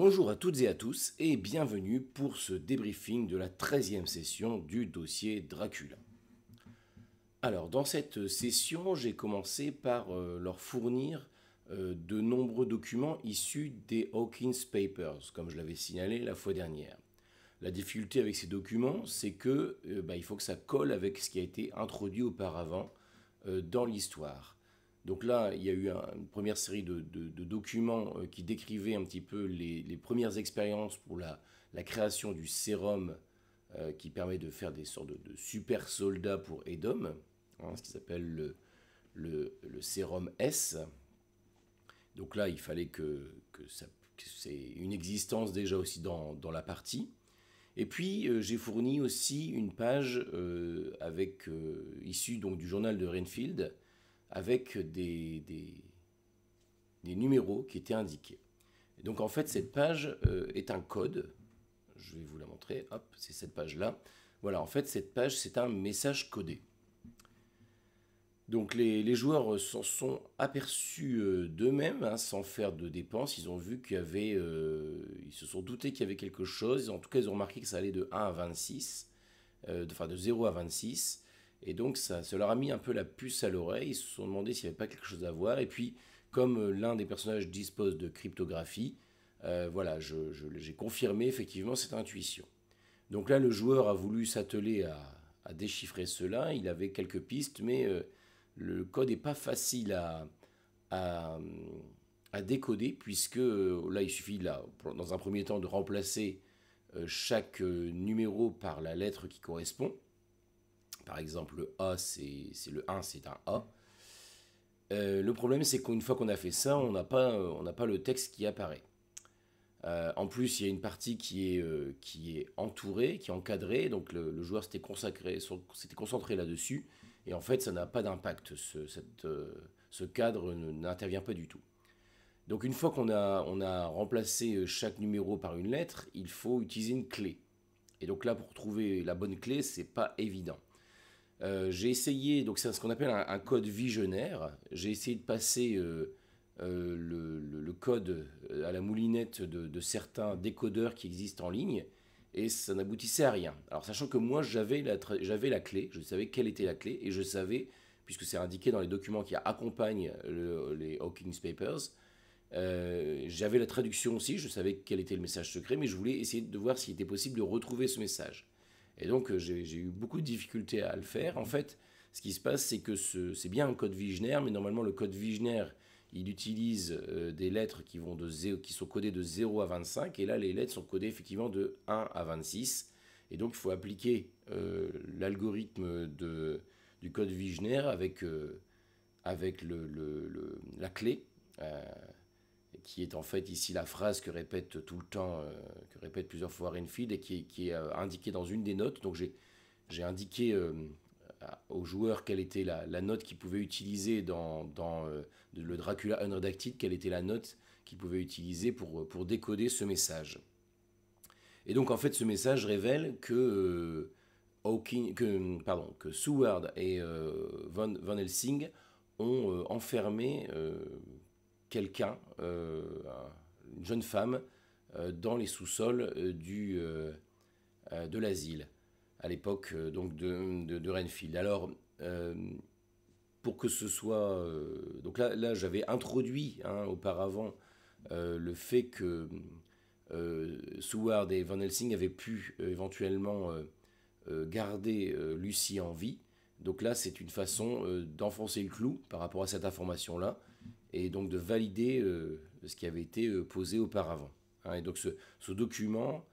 Bonjour à toutes et à tous et bienvenue pour ce débriefing de la 13e session du dossier Dracula. Alors dans cette session j'ai commencé par euh, leur fournir euh, de nombreux documents issus des Hawkins Papers, comme je l'avais signalé la fois dernière. La difficulté avec ces documents, c'est que euh, bah, il faut que ça colle avec ce qui a été introduit auparavant dans l'histoire. Donc là, il y a eu une première série de, documents euh, qui décrivaient un petit peu les, premières expériences pour la, création du sérum euh, qui permet de faire des sortes de, super soldats pour Edom, hein, ce qui s'appelle le, sérum S. Donc là, il fallait que, c'est une existence déjà aussi dans, la partie. Et puis euh, j'ai fourni aussi une page avec issue donc du journal de Renfield avec des, des, numéros qui étaient indiqués. donc en fait, cette page euh, est un code. Je vais vous la montrer. Hop, c'est cette page-là. Voilà, en fait, cette page, c'est un message codé. Donc les, les joueurs s'en sont aperçus euh, d'eux-mêmes, hein, sans faire de dépenses. Ils ont vu qu'il y avait... Euh, ils se sont doutés qu'il y avait quelque chose. En tout cas, ils ont remarqué que ça allait de 1 à 26. enfin, de 0 à 26. Et donc ça, ça leur a mis un peu la puce à l'oreille, ils se sont demandé s'il n'y avait pas quelque chose à voir. Et puis, comme euh, l'un des personnages dispose de cryptographie, euh, voilà, j'ai je, confirmé effectivement cette intuition. Donc là, le joueur a voulu s'atteler à, déchiffrer cela, il avait quelques pistes, mais euh, le code n'est pas facile à, décoder, puisque là, il suffit, dans un premier temps, de remplacer chaque numéro par la lettre qui correspond. Par exemple, le A, c'est le 1, c'est un A. Euh, le problème, c'est qu'une fois qu'on a fait ça, on n'a pas, pas le texte qui apparaît. Euh, en plus, il y a une partie qui est, euh, qui est entourée, qui est encadrée, donc le, joueur s'était consacré, s'était concentré là-dessus, et en fait, ça n'a pas d'impact. Ce, ce, cadre n'intervient pas du tout. Donc, une fois qu'on a, on a remplacé chaque numéro par une lettre, il faut utiliser une clé. Et donc là, pour trouver la bonne clé, c'est pas évident. Euh, j'ai essayé, donc c'est ce qu'on appelle un, code visionnaire. J'ai essayé de passer euh, euh, le, code à la moulinette de, certains décodeurs qui existent en ligne et ça n'aboutissait à rien. Alors, sachant que moi j'avais la, la clé, je savais quelle était la clé et je savais, puisque c'est indiqué dans les documents qui accompagnent les Hawking's Papers, j'avais la traduction aussi, je savais quel était le message secret, mais je voulais essayer de voir s'il était possible de retrouver ce message. Et donc, euh, j'ai eu beaucoup de difficultés à le faire. En fait, ce qui se passe, c'est que c'est bien un code visionnaire mais normalement, le code visionnaire il utilise euh, des lettres qui, vont de qui sont codées de 0 à 25, et là, les lettres sont codées effectivement de 1 à 26. Et donc, il faut appliquer euh, l'algorithme du code visionnaire avec, euh, avec le, la clé qui est en fait ici la phrase que répète tout le temps, euh, que répète plusieurs fois Renfield et qui est, euh, indiquée dans une des notes. Donc j'ai indiqué euh, aux joueurs quelle était la, note qu'ils pouvaient utiliser dans, le Dracula Unredacted, quelle était la note qu'ils pouvaient utiliser pour, pour décoder ce message. Et donc en fait ce message révèle que, que, pardon, que Seward et Van Helsing ont enfermé quelqu'un, euh, une jeune femme, euh, dans les sous-sols euh, du, de l'asile, à l'époque donc de, de, Renfield. Alors, pour que ce soit... donc là, là j'avais introduit hein, auparavant le fait que euh, Seward et Van Helsing avaient pu éventuellement garder Lucie en vie. Donc là, c'est une façon d'enfoncer le clou par rapport à cette information-là et donc de valider euh, ce qui avait été euh, posé auparavant. Hein. et donc ce, document,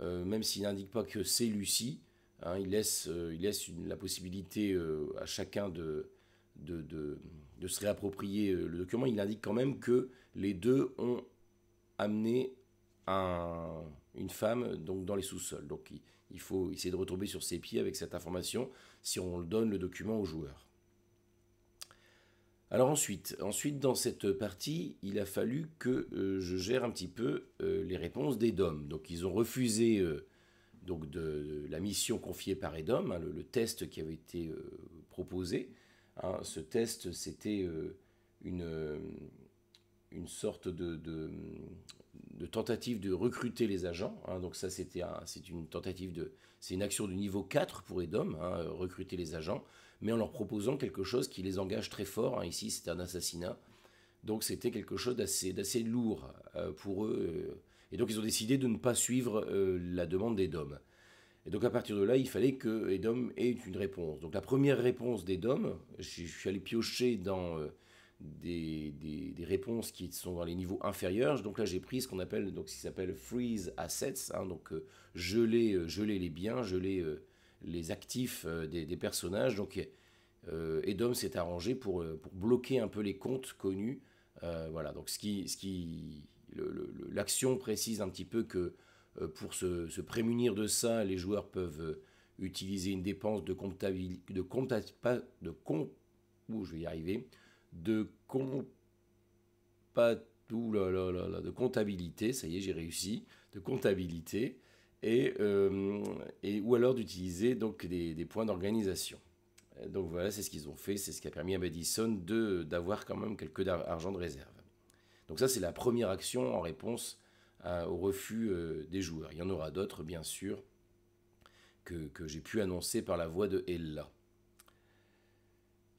euh, même s'il n'indique pas que c'est Lucie, hein, il laisse, il laisse la possibilité à chacun de, se réapproprier le document, il indique quand même que les deux ont amené une femme donc dans les sous-sols. Donc il, faut essayer de retrouver sur ses pieds avec cette information si on donne le document au joueur. Alors ensuite, ensuite dans cette partie, il a fallu que euh, je gère un petit peu euh, les réponses des Donc ils ont refusé euh, donc de, la mission confiée par EDOM, hein, le, test qui avait été proposé. Hein, ce test, c'était une, une sorte de, tentative de recruter les agents. Hein, donc ça, c'était c'est une tentative de, c'est une action du niveau 4 pour Edom, hein, euh, recruter les agents, mais en leur proposant quelque chose qui les engage très fort. Hein. ici, c'était un assassinat. Donc c'était quelque chose d'assez, d'assez lourd euh, pour eux. Euh. et donc ils ont décidé de ne pas suivre la demande d'Edom. Et donc à partir de là, il fallait que Edom ait une réponse. Donc la première réponse d'Edom, je, je suis allé piocher dans des, réponses qui sont dans les niveaux inférieurs. Donc là, j'ai pris ce qu'on appelle, donc ce qui s'appelle freeze assets, hein. donc euh, geler, euh, les biens, geler euh, les actifs des, personnages. Donc Edom s'est arrangé pour, bloquer un peu les comptes connus. voilà, donc ce qui, l'action précise un petit peu que pour se, prémunir de ça, les joueurs peuvent utiliser une dépense de comptabilité, de, de, je vais y arriver, de de comptabilité, ça y est, j'ai réussi, de comptabilité, et, euh, et ou alors d'utiliser donc des, points d'organisation. Donc voilà, c'est ce qu'ils ont fait, c'est ce qui a permis à Madison d'avoir quand même quelques argent de réserve. Donc ça, c'est la première action en réponse au refus euh, des joueurs. Il y en aura d'autres, bien sûr, que, que j'ai pu annoncer par la voix de Ella.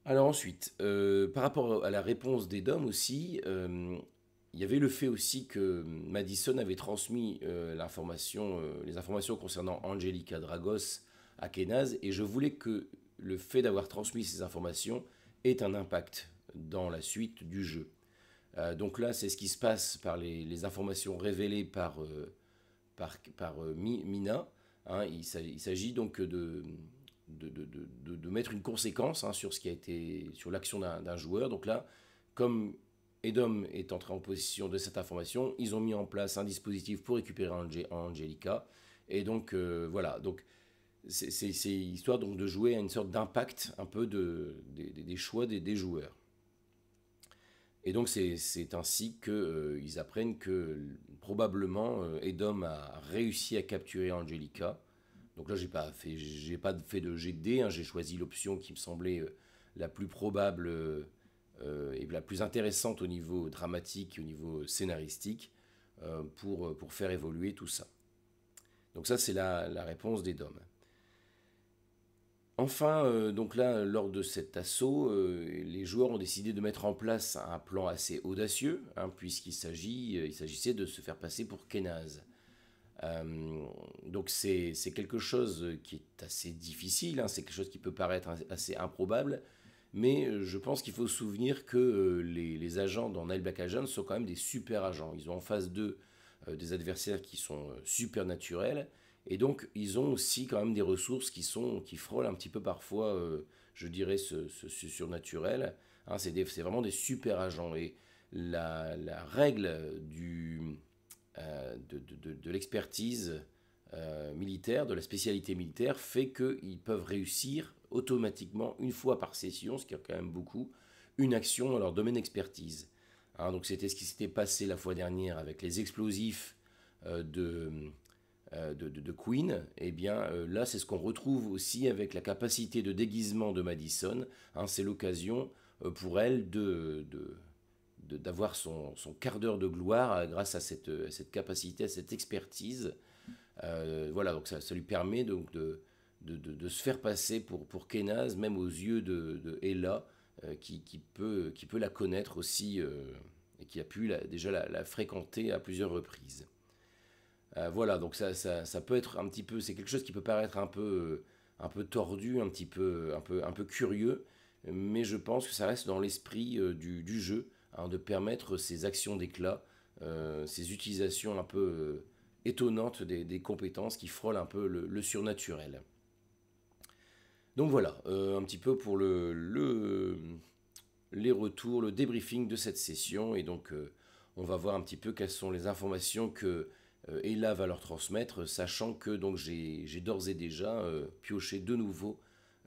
Alors ensuite, euh, par rapport à la réponse des DOM aussi, euh, il y avait le fait aussi que Madison avait transmis euh, les informations concernant Angelica Dragos à Kenaz, et je voulais que le fait d'avoir transmis ces informations ait un impact dans la suite du jeu. donc là, c'est ce qui se passe par les, informations révélées par, par, par Mina. Hein. il s'agit donc de, de, de, de, de, mettre une conséquence hein, sur ce qui a été sur l'action d'un joueur. Donc là, comme Edom est entré en possession de cette information, ils ont mis en place un dispositif pour récupérer Angelica. Et donc euh, voilà, donc c'est histoire donc de jouer à une sorte d'impact un peu de, des, choix des, des, joueurs. Et donc c'est ainsi qu'ils euh, ils apprennent que probablement euh, Edom a réussi à capturer Angelica donc là, j'ai pas fait, j'ai pas fait de GD, hein. j'ai choisi l'option qui me semblait euh, la plus probable euh, euh, et la plus intéressante au niveau dramatique, au niveau scénaristique, pour, pour faire évoluer tout ça. Donc ça, c'est la, réponse des DOM. Enfin, donc là, lors de cet assaut, les joueurs ont décidé de mettre en place un plan assez audacieux, hein, puisqu'il s'agit, il s'agissait de se faire passer pour Kenaz. Euh, donc c'est quelque chose qui est assez difficile, hein. c'est quelque chose qui peut paraître assez improbable, mais euh, je pense qu'il faut se souvenir que euh, les, agents dans Nile Black sont quand même des super agents. Ils ont en face d'eux des adversaires qui sont super naturels, et donc ils ont aussi quand même des ressources qui, sont, qui frôlent un petit peu parfois, je dirais, ce, surnaturel. Hein. c'est vraiment des super agents. Et la, la règle du de, l'expertise euh, militaire, de la spécialité militaire, fait qu'ils peuvent réussir automatiquement, une fois par session, ce qui est quand même beaucoup, une action dans leur domaine d'expertise. Hein, donc c'était ce qui s'était passé la fois dernière avec les explosifs euh, euh, de, de, Queen. Et eh bien là, c'est ce qu'on retrouve aussi avec la capacité de déguisement de Madison. Hein, c'est l'occasion pour elle de, de d'avoir son, son, quart d'heure de gloire euh, grâce à euh, cette, capacité, à cette expertise. Euh, voilà, donc ça, ça, lui permet donc de, se faire passer pour, pour Kenaz, même aux yeux de, de Ella, qui, peut, qui peut la connaître aussi et qui a pu déjà la, fréquenter à plusieurs reprises. voilà, donc ça, peut être un petit peu, c'est quelque chose qui peut paraître un peu, un peu tordu, un petit peu, un peu, un peu curieux, mais je pense que ça reste dans l'esprit du, jeu Hein, de permettre ces actions d'éclat, euh, ces utilisations un peu euh, étonnantes des, compétences qui frôlent un peu le, surnaturel. Donc voilà, euh, un petit peu pour le, les retours, le débriefing de cette session. Et donc, on va voir un petit peu quelles sont les informations que Ella va leur transmettre, sachant que donc j'ai d'ores et déjà pioché de nouveau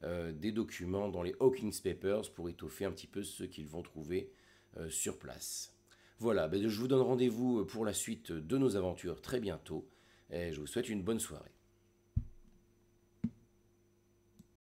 des documents dans les Hawkins Papers pour étoffer un petit peu ce qu'ils vont trouver euh, sur place. Voilà, ben, je vous donne rendez-vous euh, pour la suite de nos aventures très bientôt et je vous souhaite une bonne soirée.